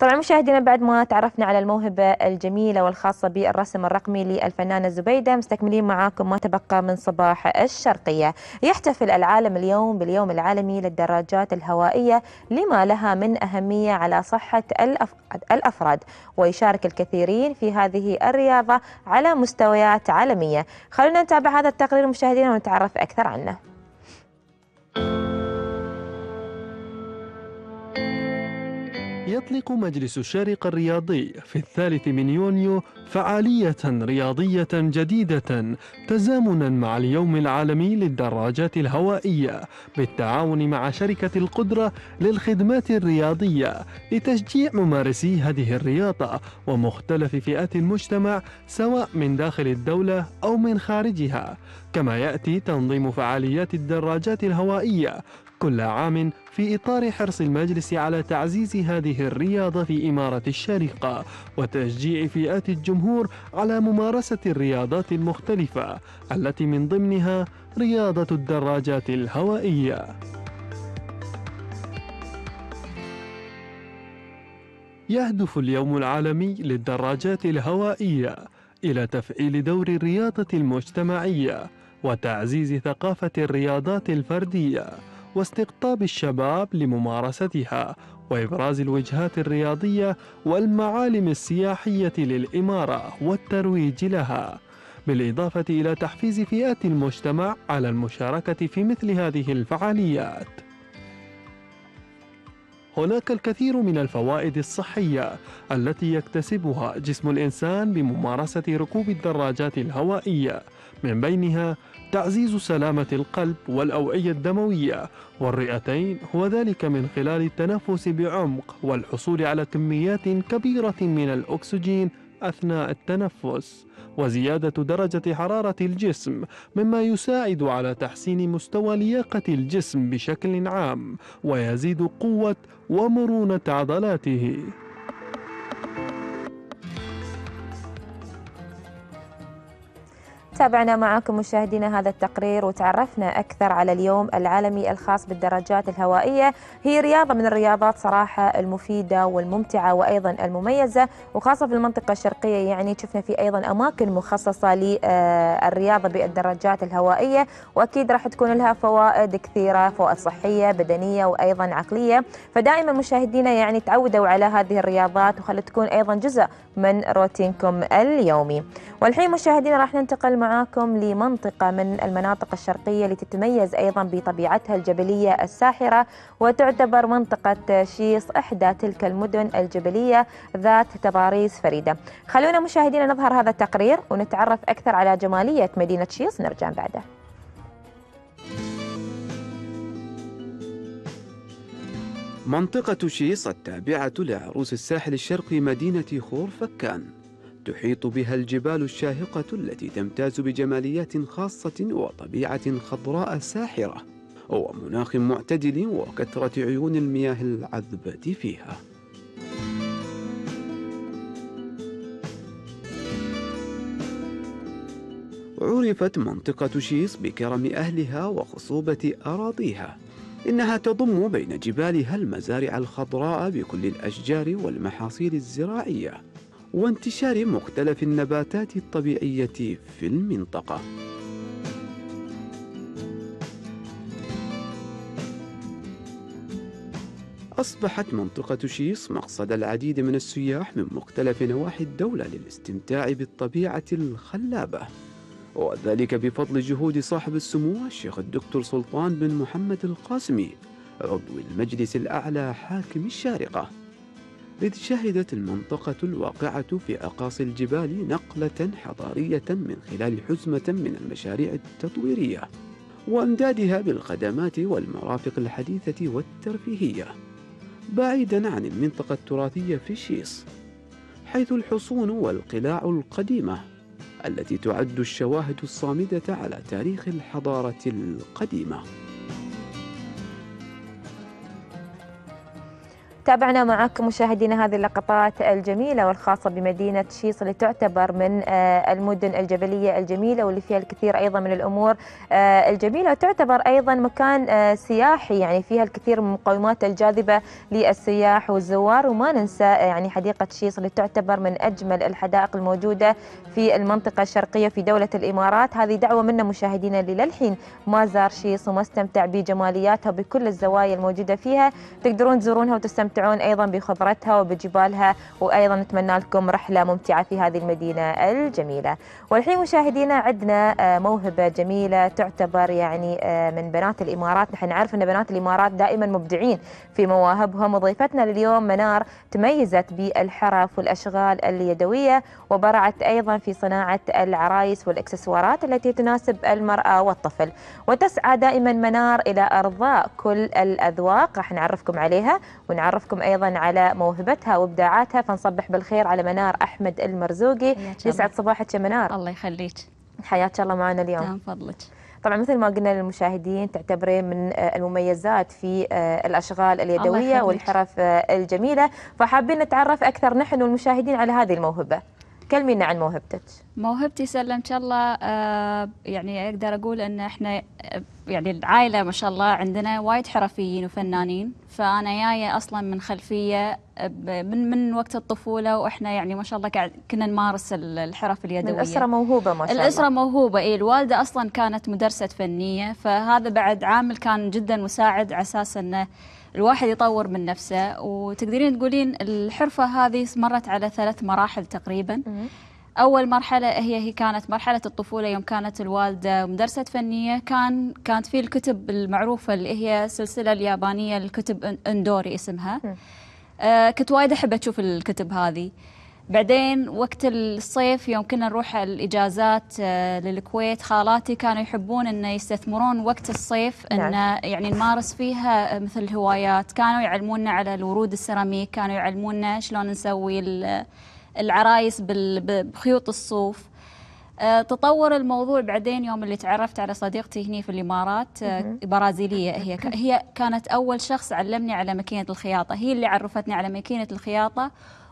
طبعا مشاهدينا بعد ما تعرفنا على الموهبة الجميلة والخاصة بالرسم الرقمي للفنانة زبيدة مستكملين معاكم ما تبقى من صباح الشرقية يحتفل العالم اليوم باليوم العالمي للدراجات الهوائية لما لها من أهمية على صحة الأفراد ويشارك الكثيرين في هذه الرياضة على مستويات عالمية خلونا نتابع هذا التقرير مشاهدينا ونتعرف أكثر عنه يطلق مجلس الشارقة الرياضي في الثالث من يونيو فعالية رياضية جديدة تزامنا مع اليوم العالمي للدراجات الهوائية بالتعاون مع شركة القدرة للخدمات الرياضية لتشجيع ممارسي هذه الرياضة ومختلف فئات المجتمع سواء من داخل الدولة أو من خارجها كما يأتي تنظيم فعاليات الدراجات الهوائية كل عام في إطار حرص المجلس على تعزيز هذه الرياضة في إمارة الشارقة وتشجيع فئات الجمهور على ممارسة الرياضات المختلفة التي من ضمنها رياضة الدراجات الهوائية. يهدف اليوم العالمي للدراجات الهوائية إلى تفعيل دور الرياضة المجتمعية وتعزيز ثقافة الرياضات الفردية واستقطاب الشباب لممارستها وإبراز الوجهات الرياضية والمعالم السياحية للإمارة والترويج لها بالإضافة إلى تحفيز فئات المجتمع على المشاركة في مثل هذه الفعاليات هناك الكثير من الفوائد الصحية التي يكتسبها جسم الإنسان بممارسة ركوب الدراجات الهوائية من بينها تعزيز سلامة القلب والأوعية الدموية والرئتين وذلك من خلال التنفس بعمق والحصول على كميات كبيرة من الأكسجين أثناء التنفس وزيادة درجة حرارة الجسم مما يساعد على تحسين مستوى لياقة الجسم بشكل عام ويزيد قوة ومرونة عضلاته تابعنا معكم مشاهدينا هذا التقرير وتعرفنا أكثر على اليوم العالمي الخاص بالدراجات الهوائية هي رياضة من الرياضات صراحة المفيدة والممتعة وأيضا المميزة وخاصة في المنطقة الشرقية يعني شفنا في أيضا أماكن مخصصة للرياضة بالدراجات الهوائية وأكيد راح تكون لها فوائد كثيرة فوائد صحية بدنية وأيضا عقلية فدائما مشاهدينا يعني تعودوا على هذه الرياضات وخلت تكون أيضا جزء من روتينكم اليومي والحين مشاهدينا راح ننتقل مع معاكم لمنطقة من المناطق الشرقية اللي تتميز أيضا بطبيعتها الجبلية الساحرة وتعتبر منطقة شيص إحدى تلك المدن الجبلية ذات تضاريس فريدة خلونا مشاهدينا نظهر هذا التقرير ونتعرف أكثر على جمالية مدينة شيص نرجع بعده منطقة شيص التابعة لعروس الساحل الشرقي مدينة خور فكان تحيط بها الجبال الشاهقة التي تمتاز بجماليات خاصة وطبيعة خضراء ساحرة ومناخ معتدل وكثرة عيون المياه العذبة فيها عرفت منطقة شيس بكرم أهلها وخصوبة أراضيها إنها تضم بين جبالها المزارع الخضراء بكل الأشجار والمحاصيل الزراعية وانتشار مختلف النباتات الطبيعية في المنطقة أصبحت منطقة شيص مقصد العديد من السياح من مختلف نواحي الدولة للاستمتاع بالطبيعة الخلابة وذلك بفضل جهود صاحب السمو الشيخ الدكتور سلطان بن محمد القاسمي عضو المجلس الأعلى حاكم الشارقة إذ شهدت المنطقة الواقعة في أقاصي الجبال نقلة حضارية من خلال حزمة من المشاريع التطويرية وأمدادها بالخدمات والمرافق الحديثة والترفيهية بعيدا عن المنطقة التراثية في الشيص حيث الحصون والقلاع القديمة التي تعد الشواهد الصامدة على تاريخ الحضارة القديمة تابعنا معكم مشاهدينا هذه اللقطات الجميلة والخاصة بمدينة شيص اللي تعتبر من آه، المدن الجبلية الجميلة واللي فيها الكثير أيضا من الأمور آه، الجميلة وتعتبر أيضا مكان آه، سياحي يعني فيها الكثير من المقومات الجاذبة للسياح والزوار وما ننسى يعني حديقة شيص اللي تعتبر من أجمل الحدائق الموجودة في المنطقة الشرقية في دولة الإمارات هذه دعوة منا مشاهدينا اللي للحين ما زار شيص وما استمتع بجمالياتها وبكل الزوايا الموجودة فيها تقدرون تزورونها وتستمتعون تستمتعون أيضا بخضرتها وبجبالها وأيضا نتمنى لكم رحلة ممتعة في هذه المدينة الجميلة والحين مشاهدينا عندنا آه، موهبة جميلة تعتبر يعني آه، من بنات الإمارات نحن نعرف أن بنات الإمارات دائما مبدعين في مواهبهم وضيفتنا لليوم منار تميزت بالحرف والأشغال اليدوية وبرعت أيضا في صناعة العرايس والإكسسوارات التي تناسب المرأة والطفل وتسعى دائما منار إلى أرضاء كل الأذواق راح نعرفكم عليها ونعرفكم أيضا على موهبتها وإبداعاتها فنصبح بالخير على منار أحمد المرزوقي يسعد صباحك يا منار الله يخليك حياك الله معنا اليوم نعم فضلك طبعا مثل ما قلنا للمشاهدين تعتبرين من آه، المميزات في آه، الاشغال اليدويه والحرف آه، الجميله فحابين نتعرف اكثر نحن والمشاهدين على هذه الموهبه كلمينا عن موهبتك موهبتي سلمك الله آه، يعني اقدر اقول ان احنا آه، يعني العائله ما شاء الله عندنا وايد حرفيين وفنانين فانا جايه اصلا من خلفيه آه، من من وقت الطفوله واحنا يعني ما شاء الله كنا نمارس الحرف اليدويه الاسره موهوبه ما شاء الله الاسره موهوبه اي الوالده اصلا كانت مدرسه فنيه فهذا بعد عامل كان جدا مساعد على اساس انه الواحد يطور من نفسه وتقدرين تقولين الحرفة هذه مرت على ثلاث مراحل تقريبا أول مرحلة هي هي كانت مرحلة الطفولة يوم كانت الوالدة مدرسة فنية كان كانت في الكتب المعروفة اللي هي السلسلة اليابانية الكتب اندوري اسمها آه، كنت وايد أحب أشوف الكتب هذه بعدين وقت الصيف يوم كنا نروح الاجازات آه، للكويت خالاتي كانوا يحبون انه يستثمرون وقت الصيف انه نعم. يعني نمارس فيها آه، مثل الهوايات كانوا يعلمونا على الورود السيراميك كانوا يعلمونا شلون نسوي العرايس بخيوط الصوف آه، تطور الموضوع بعدين يوم اللي تعرفت على صديقتي هني في الامارات برازيليه هي هي كانت اول شخص علمني على ماكينه الخياطه هي اللي عرفتني على ماكينه الخياطه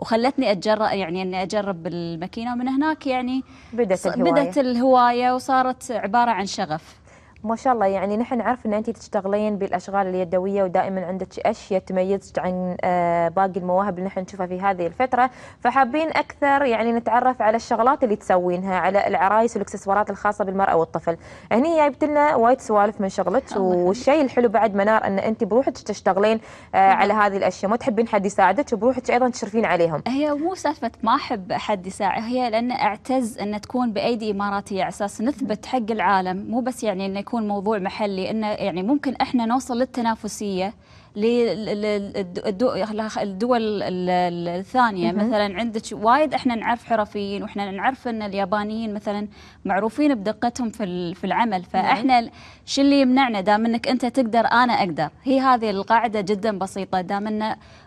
وخلتني اتجرأ يعني اني اجرب الماكينه ومن هناك يعني بدت الهوايه بدات الهوايه وصارت عباره عن شغف ما شاء الله يعني نحن نعرف ان انت تشتغلين بالاشغال اليدويه ودائما عندك اشياء تميزك عن آه، باقي المواهب اللي نحن نشوفها في هذه الفتره فحابين اكثر يعني نتعرف على الشغلات اللي تسوينها على العرايس والاكسسوارات الخاصه بالمراه والطفل هني جايبت لنا وايد سوالف من شغلك والشيء الحلو بعد منار ان انت بروحك تشتغلين آه، على نعم. هذه الاشياء ما تحبين حد يساعدك وبروحك ايضا تشرفين عليهم هي مو سالفه ما احب حد يساعد هي لان اعتز ان تكون بايدي اماراتيه على اساس نثبت حق العالم مو بس يعني انك يكون موضوع محلي انه يعني ممكن احنا نوصل للتنافسيه للدول الثانيه مثلا عندك وايد احنا نعرف حرفيين واحنا نعرف ان اليابانيين مثلا معروفين بدقتهم في في العمل فاحنا شو اللي يمنعنا دام انك انت تقدر انا اقدر هي هذه القاعده جدا بسيطه دام ان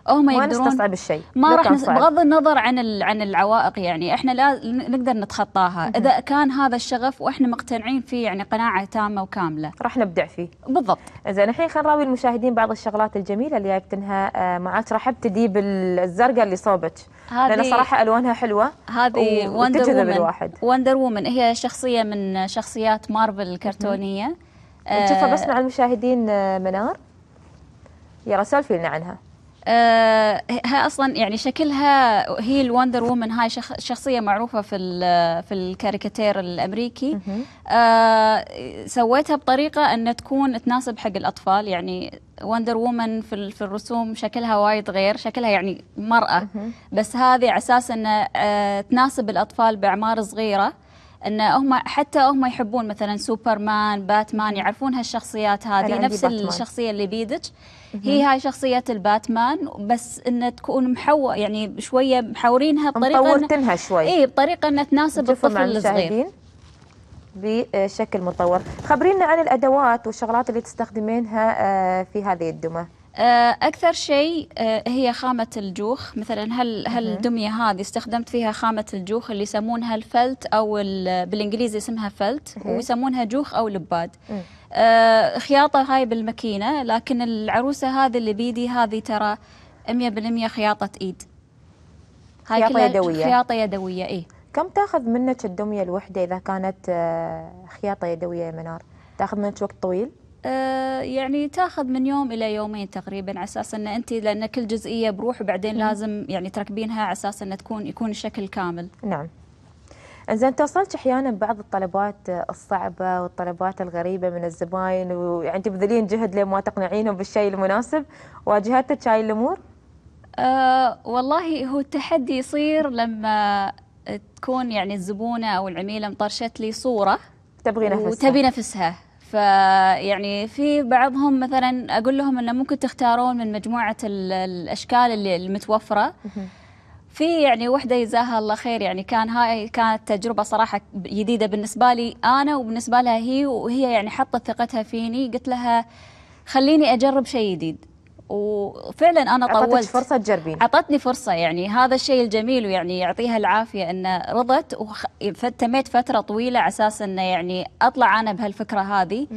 هم يقدرون ما نستصعب الشيء ما راح بغض النظر عن عن العوائق يعني احنا لا نقدر نتخطاها اذا كان هذا الشغف واحنا مقتنعين فيه يعني قناعه تامه وكامله راح نبدع فيه بالضبط زين الحين خلينا نراوي المشاهدين بعض الشغلات الخطوات الجميله اللي جبتنها آه، معك راح ابتدي بالزرقاء اللي صوبك لان صراحه الوانها حلوه هذه وندر وومن الواحد وندر وومن هي شخصيه من شخصيات مارفل الكرتونيه نشوفها آه، بس مع المشاهدين آه، منار يلا سولفي لنا عنها آه، هي ها اصلا يعني شكلها هي الوندر وومن هاي شخ شخصيه معروفه في في الكاريكاتير الامريكي آه سويتها بطريقه ان تكون تناسب حق الاطفال يعني وندر وومن في, في الرسوم شكلها وايد غير شكلها يعني مراه بس هذه على اساس انه آه تناسب الاطفال باعمار صغيره ان هم حتى هم يحبون مثلا سوبرمان باتمان يعرفون هالشخصيات هذه نفس الشخصيه اللي بيدك هي هاي شخصيه الباتمان بس ان تكون محو يعني شويه محورينها بطريقه مطورتنها شوي اي بطريقه انها تناسب الطفل الصغير بشكل مطور خبرينا عن الادوات والشغلات اللي تستخدمينها آه، في هذه الدمى آه، اكثر شيء آه، هي خامه الجوخ مثلا هل هل الدميه هذه استخدمت فيها خامه الجوخ اللي يسمونها الفلت او بالانجليزي اسمها فلت ويسمونها جوخ او لباد آه، خياطه هاي بالماكينه لكن العروسه هذه اللي بيدي هذه ترى 100% خياطه ايد هاي خياطه يدويه خياطه يدويه اي كم تاخذ منك الدميه الوحده اذا كانت خياطه يدويه يا منار تاخذ منك وقت طويل آه، يعني تاخذ من يوم الى يومين تقريبا على اساس ان انت لان كل جزئيه بروح وبعدين لازم يعني تركبينها على اساس ان تكون يكون الشكل كامل. نعم. زين توصلت احيانا بعض الطلبات الصعبه والطلبات الغريبه من الزباين ويعني تبذلين جهد لما تقنعينهم بالشيء المناسب واجهتك هاي الامور؟ أه والله هو التحدي يصير لما تكون يعني الزبونه او العميله مطرشت لي صوره تبغي نفسها وتبي نفسها فيعني في بعضهم مثلا اقول لهم انه ممكن تختارون من مجموعه الاشكال اللي المتوفره في يعني وحده جزاها الله خير يعني كان هاي كانت تجربه صراحه جديده بالنسبه لي انا وبالنسبه لها هي وهي يعني حطت ثقتها فيني قلت لها خليني اجرب شيء جديد وفعلا انا طولت فرصه تجربين اعطتني فرصه يعني هذا الشيء الجميل ويعني يعطيها العافيه انه رضت وتميت فتره طويله على اساس انه يعني اطلع انا بهالفكره هذه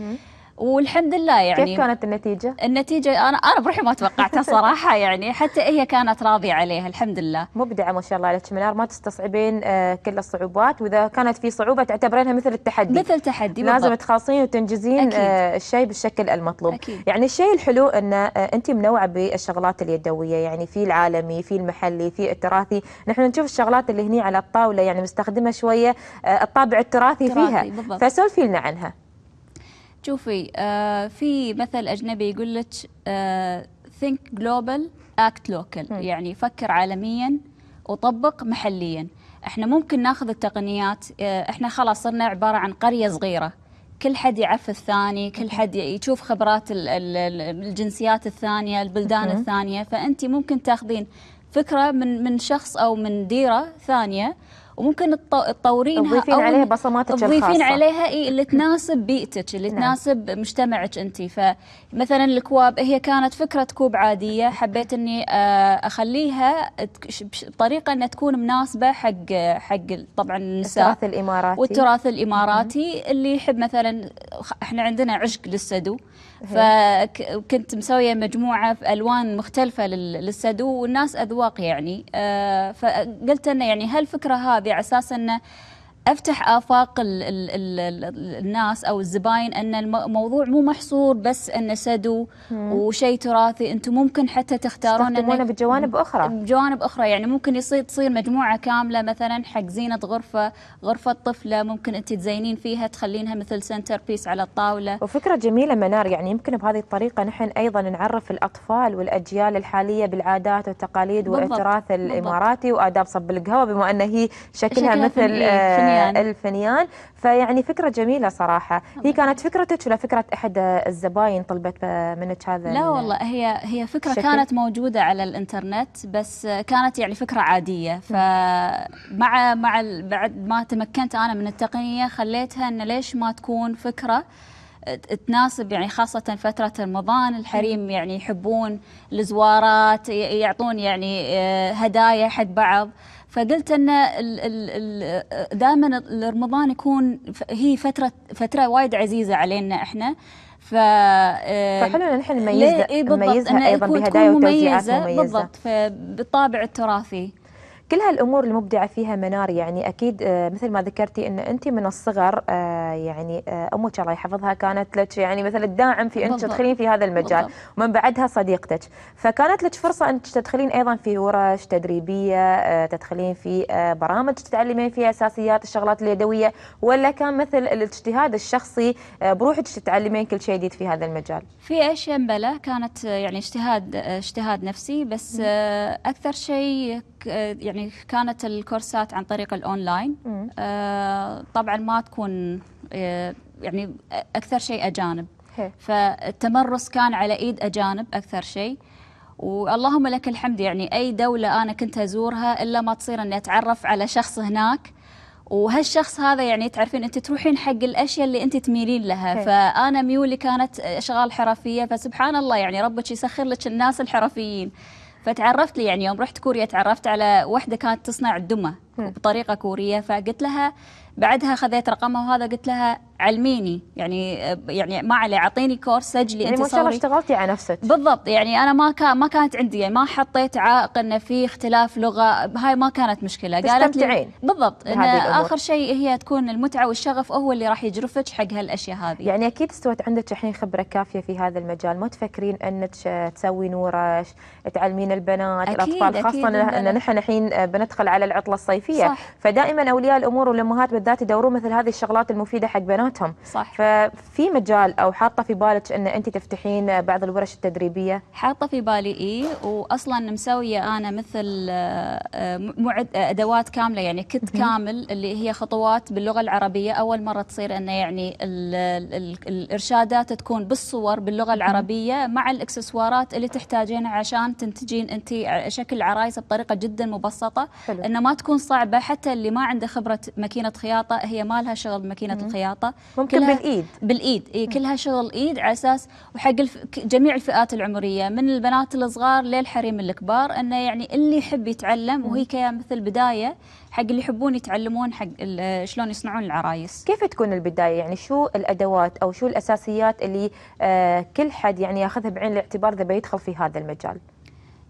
والحمد لله يعني كيف كانت النتيجة؟ النتيجة أنا أنا بروحي ما توقعتها صراحة يعني حتى هي كانت راضية عليها الحمد لله مبدعة ما شاء الله عليك منار ما تستصعبين آه، كل الصعوبات وإذا كانت في صعوبة تعتبرينها مثل التحدي مثل تحدي لازم تخاصين وتنجزين آه، الشيء بالشكل المطلوب أكيد. يعني الشيء الحلو أن آه، أنت منوعة بالشغلات اليدوية يعني في العالمي في المحلي في التراثي نحن نشوف الشغلات اللي هني على الطاولة يعني مستخدمة شوية الطابع التراثي, التراثي فيها بالضبط. فسولفي لنا عنها شوفي آه في مثل اجنبي يقول لك آه think global act local م. يعني فكر عالميا وطبق محليا احنا ممكن ناخذ التقنيات آه، احنا خلاص صرنا عباره عن قريه صغيره كل حد يعف الثاني كل حد يشوف خبرات الجنسيات الثانيه البلدان م. الثانيه فانت ممكن تاخذين فكره من من شخص او من ديره ثانيه وممكن تطورينها تضيفين عليها بصماتك الخاصه تضيفين عليها إيه اللي تناسب بيئتك اللي نعم. تناسب مجتمعك انت فمثلا الكواب هي كانت فكره كوب عاديه حبيت اني آه، اخليها بطريقه انها تكون مناسبه حق حق طبعا النساء التراث الاماراتي والتراث الاماراتي مم. اللي يحب مثلا احنا عندنا عشق للسدو إيه. فكنت مسويه مجموعه في الوان مختلفه للسدو والناس اذواق يعني آه، فقلت انه يعني هالفكره هذه هذه على اساس انه افتح افاق الـ الـ الـ الناس او الزباين ان الموضوع مو محصور بس انه سدو وشيء تراثي انتم ممكن حتى تختارون انه بجوانب اخرى بجوانب اخرى يعني ممكن يصير تصير مجموعه كامله مثلا حق زينه غرفه غرفه طفله ممكن انت تزينين فيها تخلينها مثل سنتر بيس على الطاوله وفكره جميله منار يعني يمكن بهذه الطريقه نحن ايضا نعرف الاطفال والاجيال الحاليه بالعادات والتقاليد والتراث الاماراتي واداب صب القهوه بما ان هي شكلها, شكلها مثل آه، الفنيان. فيعني فكرة جميلة صراحة هي كانت فكرتك ولا فكرة أحد الزباين طلبت منك هذا لا والله هي هي فكرة شكل. كانت موجودة على الإنترنت بس كانت يعني فكرة عادية فمع مع بعد ما تمكنت أنا من التقنية خليتها أن ليش ما تكون فكرة تناسب يعني خاصة فترة رمضان الحريم يعني يحبون الزوارات يعطون يعني آه، هدايا حق بعض فقلت ان دائما رمضان يكون هي فتره فتره وايد عزيزه علينا احنا ف آه، فحلو نحن نميزها إيه، إيه، نميزها ايضا بهدايا وتوزيعات مميزه بالضبط فبالطابع التراثي كل هالامور المبدعه فيها منار يعني اكيد آه، مثل ما ذكرتي ان انت من الصغر آه، يعني آه، امك الله يحفظها كانت لك يعني مثل الداعم في انك تدخلين في هذا المجال ومن بعدها صديقتك فكانت لك فرصه انك تدخلين ايضا في ورش تدريبيه تدخلين في برامج تتعلمين فيها اساسيات الشغلات اليدويه ولا كان مثل الاجتهاد الشخصي بروحك تتعلمين كل شيء جديد في هذا المجال في اشياء بلا كانت يعني اجتهاد اجتهاد نفسي بس اكثر شيء يعني يعني كانت الكورسات عن طريق الاونلاين آه طبعا ما تكون آه، يعني اكثر شيء اجانب هي. فالتمرس كان على ايد اجانب اكثر شيء واللهم لك الحمد يعني اي دوله انا كنت ازورها الا ما تصير اني اتعرف على شخص هناك وهالشخص هذا يعني تعرفين انت تروحين حق الاشياء اللي انت تميلين لها هي. فانا ميولي كانت اشغال حرفيه فسبحان الله يعني ربك يسخر لك الناس الحرفيين فتعرفت لي يعني يوم رحت كوريا تعرفت على وحده كانت تصنع الدمى بطريقه كوريه فقلت لها بعدها خذيت رقمها وهذا قلت لها علميني يعني يعني ما علي اعطيني كورس سجلي يعني انت ما شاء الله اشتغلتي على نفسك بالضبط يعني انا ما كان ما كانت عندي يعني ما حطيت عائق انه في اختلاف لغه هاي ما كانت مشكله قالت لي بالضبط إن اخر شيء هي تكون المتعه والشغف هو اللي راح يجرفك حق هالاشياء هذه يعني اكيد استوت عندك الحين خبره كافيه في هذا المجال ما تفكرين انك تسوي نورش تعلمين البنات أكيد الاطفال أكيد خاصه ان نحن الحين بندخل على العطله الصيفيه صح. فدائما اولياء الامور والامهات بالذات يدورون مثل هذه الشغلات المفيده حق بناتهم صح ففي مجال او حاطه في بالك ان انت تفتحين بعض الورش التدريبيه حاطه في بالي اي واصلا مسويه انا مثل آه، آه، معد آه، ادوات كامله يعني كت كامل اللي هي خطوات باللغه العربيه اول مره تصير انه يعني الـ الـ الارشادات تكون بالصور باللغه العربيه مع الاكسسوارات اللي تحتاجينها عشان تنتجين انت شكل عرايس بطريقه جدا مبسطه انه ما تكون صعبه حتى اللي ما عنده خبره ماكينه خياطه الخياطه هي ما لها شغل بماكينه الخياطه ممكن بالايد بالايد إيه كلها شغل ايد على اساس وحق الف... جميع الفئات العمريه من البنات الصغار للحريم الكبار انه يعني اللي يحب يتعلم وهي كمثل بدايه حق اللي يحبون يتعلمون حق شلون يصنعون العرايس كيف تكون البدايه يعني شو الادوات او شو الاساسيات اللي آه كل حد يعني ياخذها بعين الاعتبار اذا بيدخل في هذا المجال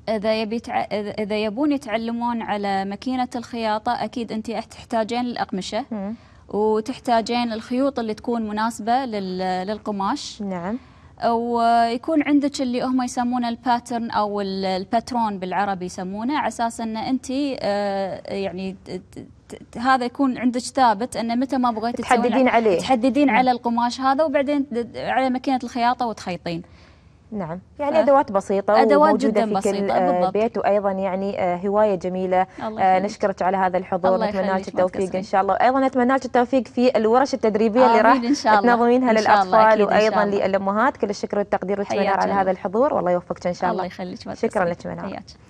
إذا يبي إذا يبون يتعلمون على ماكينة الخياطة أكيد أنت تحتاجين الأقمشة مم. وتحتاجين الخيوط اللي تكون مناسبة لل... للقماش نعم ويكون عندك اللي هم يسمونه الباترن او الباترون بالعربي يسمونه على اساس ان انت آه، يعني هذا يكون عندك ثابت ان متى ما بغيتي تحددين عليه تحددين على نعم. القماش هذا وبعدين على ماكينه الخياطه وتخيطين. نعم يعني ف... ادوات بسيطه ادوات جدا في بسيطه آه، بالضبط. بيت وايضا يعني آه، هوايه جميله الله آه، نشكرك على هذا الحضور نتمنى لك التوفيق ان شاء الله وايضا نتمنى لك التوفيق في الورش التدريبيه اللي راح تنظمينها للاطفال وايضا للامهات كل الشكر والتقدير لك على هذا الحضور والله يوفقك ان شاء الله الله يخليك شكرا لك منار